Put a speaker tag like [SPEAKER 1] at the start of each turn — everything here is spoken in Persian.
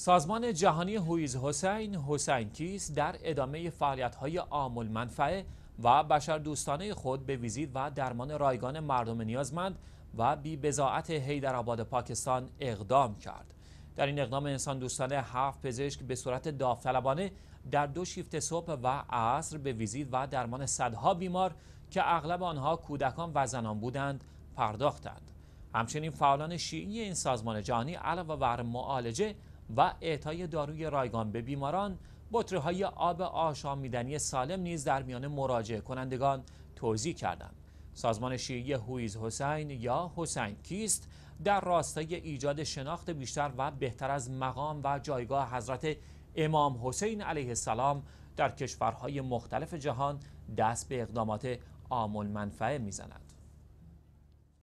[SPEAKER 1] سازمان جهانی هویز حسین حسین کیس در ادامه فعالیت‌های عامل منفعه و بشر دوستانه خود به ویزیت و درمان رایگان مردم نیازمند و بی بزاعت آباد پاکستان اقدام کرد. در این اقدام انسان دوستانه هفت پزشک به صورت داوطلبانه در دو شیفت صبح و عصر به ویزیت و درمان صدها بیمار که اغلب آنها کودکان و زنان بودند پرداختند. همچنین فعالان شیعی این سازمان جهانی علاوه بر معالجه و اعطای داروی رایگان به بیماران بطره های آب آشامیدنی سالم نیز در میان مراجعه کنندگان توضیح کردند. سازمان شیعی هویز حسین یا حسین کیست در راستای ایجاد شناخت بیشتر و بهتر از مقام و جایگاه حضرت امام حسین علیه السلام در کشورهای مختلف جهان دست به اقدامات آمول منفعه میزند.